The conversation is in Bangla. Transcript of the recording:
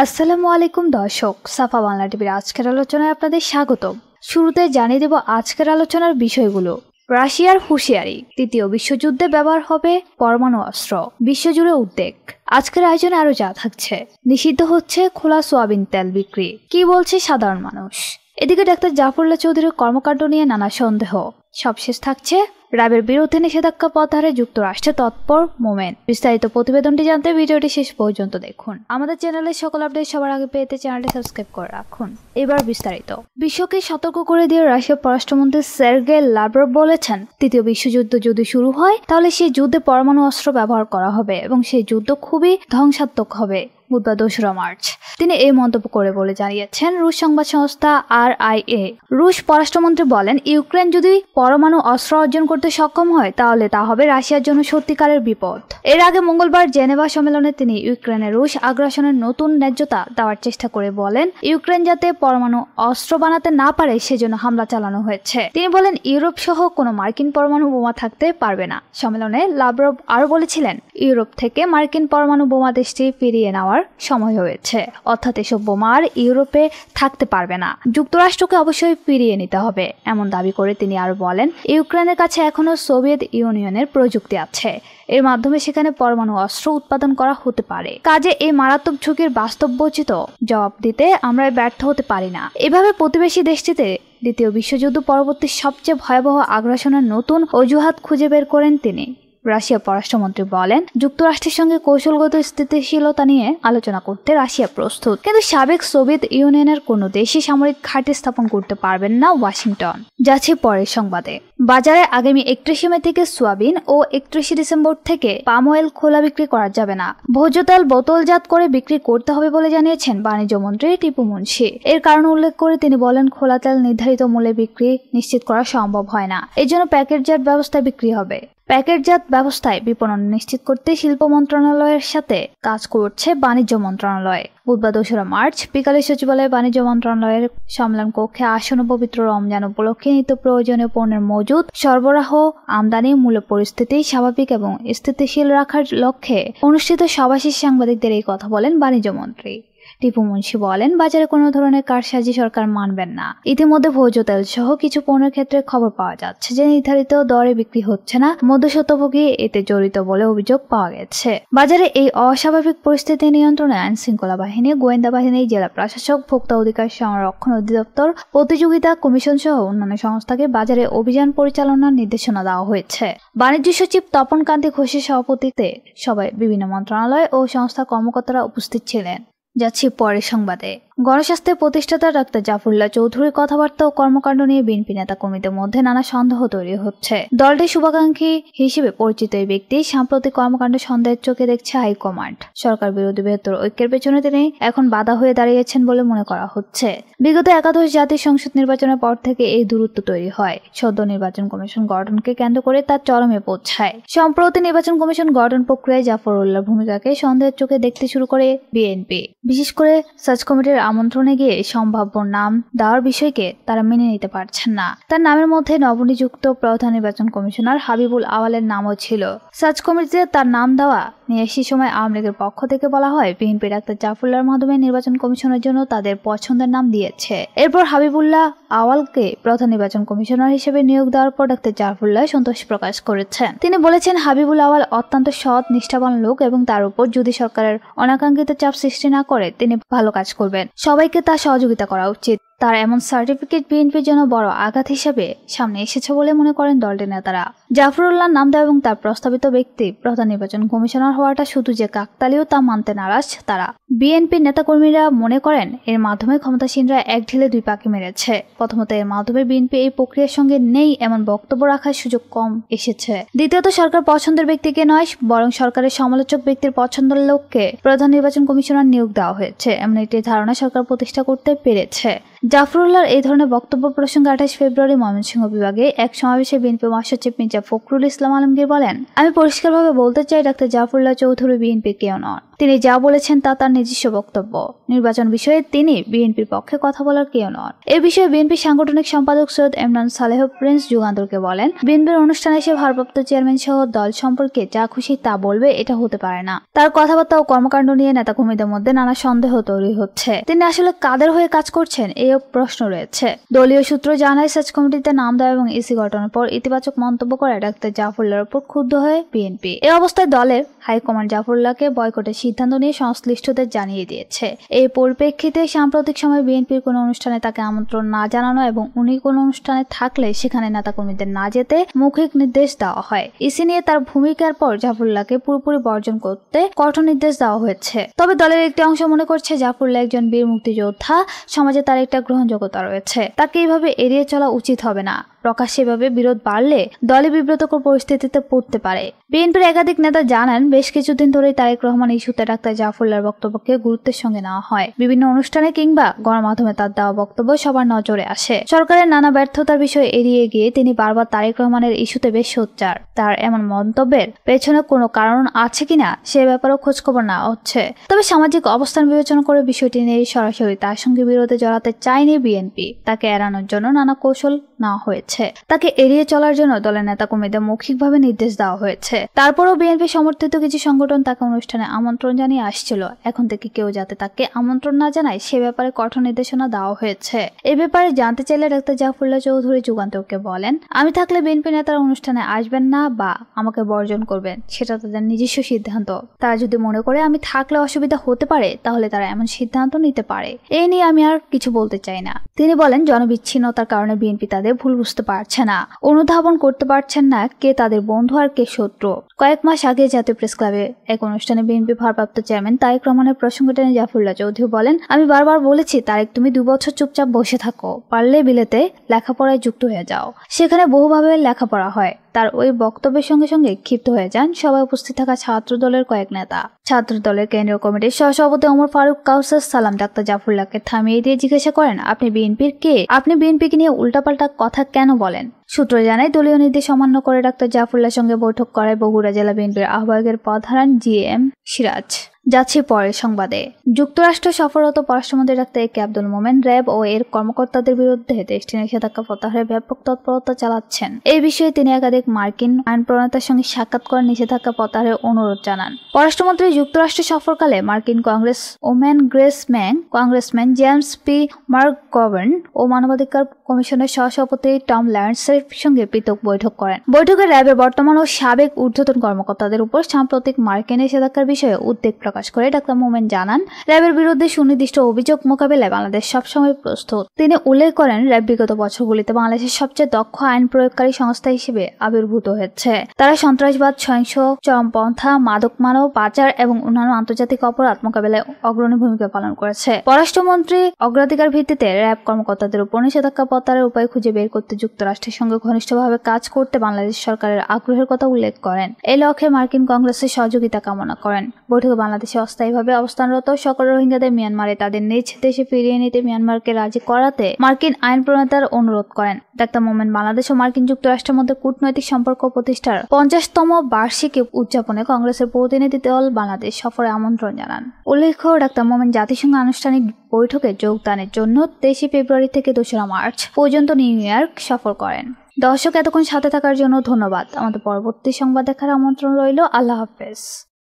আসসালামু আলাইকুম দর্শক সাফা বাংলা টিভির আজকের আলোচনায় আপনাদের স্বাগত শুরুতে জানিয়ে দেব আজকের আলোচনার বিষয়গুলো রাশিয়ার হুঁশিয়ারি তৃতীয় বিশ্বযুদ্ধে ব্যবহার হবে পরমাণু অস্ত্র বিশ্বজুড়ে উদ্বেগ আজকের আয়োজনে আরও যা থাকছে নিষিদ্ধ হচ্ছে খোলা সোয়াবিন তেল বিক্রি কি বলছে সাধারণ মানুষ এদিকে ডাক্তার জাফরুল্লাহ চৌধুরীর কর্মকাণ্ড নিয়ে নানা সন্দেহ সবশেষ থাকছে র্যাবের বিরুদ্ধে নিষেধাজ্ঞা পথারে যুক্তরাষ্ট্রে তৎপর মোমেন বিস্তারিত প্রতিবেদনটি জানতে ভিডিওটি শেষ পর্যন্ত দেখুন আমাদের চ্যানেলের সকল আপডেট সবার আগে পেতে চ্যানেলটি সাবস্ক্রাইব করে রাখুন এবার বিস্তারিত বিশ্বকে সতর্ক করে দিয়ে রাশিয়ার পররাষ্ট্রমন্ত্রী সের্গে লাভরভ বলেছেন তৃতীয় বিশ্বযুদ্ধ যদি শুরু হয় তাহলে সেই যুদ্ধে পরমাণু অস্ত্র ব্যবহার করা হবে এবং সেই যুদ্ধ খুবই ধ্বংসাত্মক হবে বুধবার দোসরা মার্চ তিনি এই মন্তব্য করে বলে জানিয়েছেন রুশ সংবাদ সংস্থা আর আই এ রুশ পররাষ্ট্রমন্ত্রী বলেন ইউক্রেন যদি পরমাণু অস্ত্র অর্জন করতে সক্ষম হয় তাহলে তা হবে রাশিয়ার জন্য সত্যিকারের বিপদ এর আগে মঙ্গলবার জেনেভা সম্মেলনে তিনি ইউক্রেনে রুশ আগ্রাসনের নতুন ন্যায্যতা দেওয়ার চেষ্টা করে বলেন ইউক্রেন যাতে পরমাণু অস্ত্র বানাতে না পারে সেজন্য হামলা চালানো হয়েছে তিনি বলেন ইউরোপ সহ কোনো মার্কিন পরমাণু বোমা থাকতে পারবে না সম্মেলনে লাভরব আরও বলেছিলেন ইউরোপ থেকে মার্কিন পরমাণু বোমা দেশটি ফিরিয়ে নেওয়ার করার সময় হয়েছে অর্থাৎ এসব বোমার ইউরোপে থাকতে পারবে না যুক্তরাষ্ট্রকে অবশ্যই ফিরিয়ে নিতে হবে এমন দাবি করে তিনি আরও বলেন ইউক্রেনের কাছে এখনও সোভিয়েত ইউনিয়নের প্রযুক্তি আছে এর মাধ্যমে সেখানে পরমাণু অস্ত্র উৎপাদন করা হতে পারে কাজে এই মারাত্মক ঝুঁকির বাস্তববোচিত জবাব দিতে আমরা ব্যর্থ হতে পারি না এভাবে প্রতিবেশী দেশটিতে দ্বিতীয় বিশ্বযুদ্ধ পরবর্তী সবচেয়ে ভয়াবহ আগ্রাসনের নতুন অজুহাত খুঁজে বের করেন তিনি রাশিয়া পররাষ্ট্রমন্ত্রী বলেন যুক্তরাষ্ট্রের সঙ্গে কৌশলগত স্থিতিশীলতা নিয়ে আলোচনা করতে রাশিয়া প্রস্তুত কিন্তু সাবেক সোভিয়েত ইউনিয়নের কোনো দেশে সামরিক ঘাটি স্থাপন করতে পারবেন না ওয়াশিংটন যাচ্ছে পরের সংবাদে বাজারে আগামী একত্রিশে মে থেকে সোয়াবিন ও একত্রিশে ডিসেম্বর থেকে পাম অয়েল খোলা বিক্রি করা যাবে না ভোজ্য তেল বোতলজাত করে বিক্রি করতে হবে বলে জানিয়েছেন বাণিজ্য মন্ত্রী টিপু মুন্সি এর কারণ উল্লেখ করে তিনি বলেন খোলা তেল নির্ধারিত মূল্যে বিক্রি নিশ্চিত করা সম্ভব হয় না এজন্য প্যাকেটজাত ব্যবস্থা বিক্রি হবে প্যাকেটজাত ব্যবস্থায় বিপণন নিশ্চিত করতে শিল্প মন্ত্রণালয়ের সাথে কাজ করছে বাণিজ্য মন্ত্রণালয় বুধবার দোসরা মার্চ বিকালে সচিবালয়ে বাণিজ্য মন্ত্রণালয়ের সম্মেলন কক্ষে আসন পবিত্র রমজান উপলক্ষে নিত্য প্রয়োজনীয় পণ্যের মজুদ সরবরাহ আমদানি মূল্য পরিস্থিতি স্বাভাবিক এবং স্থিতিশীল রাখার লক্ষ্যে অনুষ্ঠিত সভা সাংবাদিকদের এই কথা বলেন বাণিজ্য মন্ত্রী টিপু মুন্সি বলেন বাজারে কোনো ধরনের কারসাজি সরকার মানবেন না ইতিমধ্যে ভোজ্য তেল সহ কিছু পণ্যের ক্ষেত্রে খবর পাওয়া যাচ্ছে যে নির্ধারিত দরে বিক্রি হচ্ছে না মধ্যস্বত্বভোগী এতে জড়িত বলে অভিযোগ পাওয়া গেছে বাজারে এই অস্বাভাবিক পরিস্থিতি নিয়ন্ত্রণে আইন শৃঙ্খলা বাহিনী গোয়েন্দা বাহিনী জেলা প্রশাসক ভোক্তা অধিকার সংরক্ষণ অধিদপ্তর প্রতিযোগিতা কমিশন সহ অন্যান্য সংস্থাকে বাজারে অভিযান পরিচালনার নির্দেশনা দেওয়া হয়েছে বাণিজ্য সচিব তপন কান্তি ঘোষের সভাপতিতে সবাই বিভিন্ন মন্ত্রণালয় ও সংস্থা কর্মকর্তারা উপস্থিত ছিলেন যাচ্ছি পরের সংবাদে গণস্বাস্থ্যের প্রতিষ্ঠাতা ডাক্তার জাফরুল্লাহ চৌধুরীর কথাবার্তা ও কর্মকাণ্ড নিয়ে বিএনপি নেতা কর্মীদের মধ্যে নানা সন্দেহ তৈরি হচ্ছে দলটির শুভাকাঙ্ক্ষী হিসেবে পরিচিত এই ব্যক্তি সাম্প্রতিক কর্মকাণ্ড সন্দেহের চোখে দেখছে হাইকমান্ড সরকার বিরোধী বৃহত্তর ঐক্যের পেছনে তিনি এখন বাধা হয়ে দাঁড়িয়েছেন বলে মনে করা হচ্ছে বিগত একাদশ জাতীয় সংসদ নির্বাচনের পর থেকে এই দূরত্ব তৈরি হয় সদ্য নির্বাচন কমিশন গঠনকে কেন্দ্র করে তার চরমে পৌঁছায় সম্প্রতি নির্বাচন কমিশন গঠন প্রক্রিয়ায় জাফরুল্লাহর ভূমিকাকে সন্দেহের চোখে দেখতে শুরু করে বিএনপি বিশেষ করে সার্চ কমিটির আমন্ত্রণে গিয়ে সম্ভাব্য নাম দেওয়ার বিষয়কে তারা মেনে নিতে পারছেন না তার নামের মধ্যে নবনিযুক্ত প্রধান নির্বাচন কমিশনার হাবিবুল আওয়ালের নামও ছিল সার্চ কমিটিতে তার নাম দেওয়া নিয়ে সে সময় আওয়ামী লীগের পক্ষ থেকে বলা হয় বিএনপি ডাক্তার জাফরুল্লাহর মাধ্যমে নির্বাচন কমিশনের জন্য তাদের পছন্দের নাম দিয়েছে এরপর হাবিবুল্লাহ আওয়ালকে প্রধান নির্বাচন কমিশনার হিসেবে নিয়োগ দেওয়ার পর ডাক্তার জাফরুল্লাহ সন্তোষ প্রকাশ করেছেন তিনি বলেছেন হাবিবুল আওয়াল অত্যন্ত সৎ নিষ্ঠাবান লোক এবং তার উপর যদি সরকারের অনাকাঙ্ক্ষিত চাপ সৃষ্টি না করে তিনি ভালো কাজ করবেন সবাইকে তার সহযোগিতা করা উচিত তার এমন সার্টিফিকেট বিএনপির জন্য বড় আঘাত হিসেবে সামনে এসেছে বলে মনে করেন দলটির নেতারা জাফরুল্লাহ নাম এবং তার প্রস্তাবিত ব্যক্তি প্রধান নির্বাচন কমিশনার হওয়াটা শুধু যে কাকতালিও তা মানতে নারাজ তারা বিএনপির নেতাকর্মীরা মনে করেন এর মাধ্যমে ক্ষমতাসীনরা এক ঢিলে দুই পাকে মেরেছে প্রথমত এর মাধ্যমে বিএনপি এই প্রক্রিয়ার সঙ্গে নেই এমন বক্তব্য রাখার সুযোগ কম এসেছে দ্বিতীয়ত সরকার পছন্দের ব্যক্তিকে নয় বরং সরকারের সমালোচক ব্যক্তির পছন্দের লোককে প্রধান নির্বাচন কমিশনার নিয়োগ দেওয়া হয়েছে এমন একটি ধারণা সরকার প্রতিষ্ঠা করতে পেরেছে জাফরুল্লাহর এই ধরনের বক্তব্য প্রসঙ্গে আঠাশ ফেব্রুয়ারি ময়মনসিংহ বিভাগে এক সমাবেশে বিএনপি মহাসচিব মির্জা ফখরুল ইসলাম আলমগীর বলেন আমি পরিষ্কারভাবে বলতে চাই ডাক্তার জাফরুল্লাহ চৌধুরী বিএনপি কেউ নন তিনি যা বলেছেন তা তার নিজস্ব বক্তব্য নির্বাচন বিষয়ে তিনি বিএনপির পক্ষে কথা বলার কেউ নন এ বিষয়ে বিএনপি সাংগঠনিক সম্পাদক সৈয়দ এমরান সালেহ প্রিন্স যুগান্তরকে বলেন বিএনপির অনুষ্ঠানে এসে ভারপ্রাপ্ত চেয়ারম্যান সহ দল সম্পর্কে যা খুশি তা বলবে এটা হতে পারে না তার কথাবার্তা ও কর্মকাণ্ড নিয়ে নেতা কর্মীদের মধ্যে নানা সন্দেহ তৈরি হচ্ছে তিনি আসলে কাদের হয়ে কাজ করছেন এও প্রশ্ন রয়েছে দলীয় সূত্র জানায় সার্চ কমিটিতে নাম দেওয়া এবং ইসি গঠনের পর ইতিবাচক মন্তব্য করে ডাক্তার জাফরুল্লার উপর ক্ষুব্ধ হয়ে বিএনপি এ অবস্থায় দলের হাইকমান্ড জাফরুল্লাহকে বয়কটের সিদ্ধান্ত নিয়ে সংশ্লিষ্টদের জানিয়ে দিয়েছে এই পরিপ্রেক্ষিতে সাম্প্রতিক সময় বিএনপির কোনো অনুষ্ঠানে তাকে আমন্ত্রণ না জানানো এবং উনি কোনো অনুষ্ঠানে থাকলে সেখানে নেতাকর্মীদের না যেতে মৌখিক নির্দেশ দেওয়া হয় ইসি নিয়ে তার ভূমিকার পর জাফরুল্লাহকে পুরোপুরি বর্জন করতে কঠোর নির্দেশ দেওয়া হয়েছে তবে দলের একটি অংশ মনে করছে জাফরুল্লাহ একজন বীর মুক্তিযোদ্ধা সমাজে তার একটা গ্রহণযোগ্যতা রয়েছে তাকে এইভাবে এড়িয়ে চলা উচিত হবে না প্রকাশ্যভাবে বিরোধ বাড়লে দলে বিব্রতকর পরিস্থিতিতে পড়তে পারে বিএনপির একাধিক নেতা জানান বেশ কিছুদিন ধরেই তারেক রহমান ইস্যুতে ডাক্তার জাফরুল্লার বক্তব্যকে গুরুত্বের সঙ্গে নেওয়া হয় বিভিন্ন অনুষ্ঠানে কিংবা গণমাধ্যমে তার দেওয়া বক্তব্য সবার নজরে আসে সরকারের নানা ব্যর্থতার বিষয়ে এড়িয়ে গিয়ে তিনি বারবার তারেক রহমানের ইস্যুতে বেশ সোচ্চার তার এমন মন্তব্যের পেছনে কোনো কারণ আছে কিনা সে ব্যাপারেও খোঁজখবর নেওয়া হচ্ছে তবে সামাজিক অবস্থান বিবেচনা করে বিষয়টি নিয়ে সরাসরি তার সঙ্গে বিরোধে জড়াতে চায়নি বিএনপি তাকে এড়ানোর জন্য নানা কৌশল নেওয়া হয়েছে তাকে এড়িয়ে চলার জন্য দলের নেতা কর্মীদের মৌখিকভাবে নির্দেশ দেওয়া হয়েছে তারপরও বিএনপি সমর্থিত কিছু সংগঠন তাকে অনুষ্ঠানে আমন্ত্রণ জানিয়ে আসছিল এখন থেকে কেউ যাতে তাকে আমন্ত্রণ না জানায় সে ব্যাপারে কঠোর নির্দেশনা দেওয়া হয়েছে এ ব্যাপারে জানতে চাইলে ডাক্তার জাফরুল্লাহ চৌধুরী যুগান্তকে বলেন আমি থাকলে বিএনপি নেতারা অনুষ্ঠানে আসবেন না বা আমাকে বর্জন করবেন সেটা তাদের নিজস্ব সিদ্ধান্ত তারা যদি মনে করে আমি থাকলে অসুবিধা হতে পারে তাহলে তারা এমন সিদ্ধান্ত নিতে পারে এই নিয়ে আমি আর কিছু বলতে চাই না তিনি বলেন জনবিচ্ছিন্নতার কারণে বিএনপি তাদের ভুল বুঝতে পারছে না অনুধাবন করতে পারছেন না কে তাদের বন্ধু আর কে শত্রু কয়েক মাস আগে জাতীয় প্রেস ক্লাবে এক অনুষ্ঠানে বিএনপি ভারপ্রাপ্ত চেয়ারম্যান তারেক রহমানের প্রসঙ্গ টেনে জাফরুল্লাহ চৌধুরী বলেন আমি বারবার বলেছি তারেক তুমি দু বছর চুপচাপ বসে থাকো পারলে বিলেতে লেখাপড়ায় যুক্ত হয়ে যাও সেখানে বহুভাবে লেখাপড়া হয় তার ওই বক্তব্যের সঙ্গে সঙ্গে ক্ষিপ্ত হয়ে যান সবাই উপস্থিত থাকা ছাত্র দলের কয়েক নেতা ছাত্র দলের কেন্দ্রীয় কমিটির সহসভাপতি অমর ফারুক কাউসার সালাম ডাক্তার জাফরুল্লাহকে থামিয়ে দিয়ে জিজ্ঞাসা করেন আপনি বিএনপির কে আপনি বিএনপিকে নিয়ে উল্টাপাল্টা কথা কেন বলেন সূত্র জানায় দলীয় নীতি সমান্য করে ডাক্তার জাফরুল্লাহ সঙ্গে বৈঠক করায় বগুড়া জেলা বিএনপির আহ্বায়কের পদ হারান জি এম সিরাজ যাচ্ছে পরে সংবাদে যুক্তরাষ্ট্র সফররত পররাষ্ট্রমন্ত্রী doctor A K Abdul Momen RAB ও এর কর্মকর্তাদের বিরুদ্ধে দেশটি নিষেধাজ্ঞা প্রত্যাহারে ব্যাপক তৎপরতা চালাচ্ছেন এই বিষয়ে তিনি একাধিক মার্কিন আইন প্রণেতার সঙ্গে সাক্ষাৎ করে নিষেধাজ্ঞা প্রত্যাহারের অনুরোধ জানান পররাষ্ট্রমন্ত্রী যুক্তরাষ্ট্র সফরকালে মার্কিন congress woman Grace Meng congressman James P McGovern ও মানবাধিকার কমিশনের সহসভাপতি টম ল্যান্ডসের সঙ্গে পৃথক বৈঠক করেন বৈঠকে র্যাবের বর্তমান ও সাবেক ঊর্ধ্বতন কর্মকর্তাদের উপর সাম্প্রতিক মার্কিন নিষেধাজ্ঞার বিষয়ে উদ্বেগ প্রকাশ করে ডাক্তার মোমেন জানান র্যাবের বিরুদ্ধে সুনির্দিষ্ট অভিযোগ মোকাবেলায় বাংলাদেশ সবসময় প্রস্তুত তিনি উল্লেখ করেন র্যাব বিগত বছরগুলিতে বাংলাদেশের সবচেয়ে দক্ষ আইন প্রয়োগকারী সংস্থা হিসেবে আবির্ভূত হয়েছে তারা সন্ত্রাসবাদ সহিংস চরমপন্থা মাদক মানব পাচার এবং অন্যান্য আন্তর্জাতিক অপরাধ মোকাবেলায় অগ্রণী ভূমিকা পালন করেছে পররাষ্ট্রমন্ত্রী অগ্রাধিকার ভিত্তিতে র্যাব কর্মকর্তাদের উপর নিষেধাজ্ঞা নিরাপত্তার উপায় খুঁজে বের করতে যুক্তরাষ্ট্রের সঙ্গে ঘনিষ্ঠভাবে কাজ করতে বাংলাদেশ সরকারের আগ্রহের কথা উল্লেখ করেন এ লক্ষ্যে মার্কিন কংগ্রেসের সহযোগিতা কামনা করেন বৈঠকে বাংলাদেশে অস্থায়ীভাবে অবস্থানরত সকল রোহিঙ্গাদের মিয়ানমারে তাদের নিজ দেশে ফিরিয়ে নিতে মিয়ানমারকে রাজি করাতে মার্কিন আইন প্রণেতার অনুরোধ করেন ডাক্তার মোমেন বাংলাদেশ ও মার্কিন যুক্তরাষ্ট্রের মধ্যে কূটনৈতিক সম্পর্ক প্রতিষ্ঠার পঞ্চাশতম বার্ষিকী উদযাপনে কংগ্রেসের প্রতিনিধি দল বাংলাদেশ সফরে আমন্ত্রণ জানান উল্লেখ্য ডাক্তার মোমেন জাতিসংঘ আনুষ্ঠানিক বৈঠকে যোগদানের জন্য তেইশে ফেব্রুয়ারি থেকে দোসরা মার্চ পর্যন্ত নিউ ইয়র্ক সফর করেন দর্শক এতক্ষণ সাথে থাকার জন্য ধন্যবাদ আমাদের পরবর্তী সংবাদ দেখার আমন্ত্রণ রইল আল্লাহ হাফেজ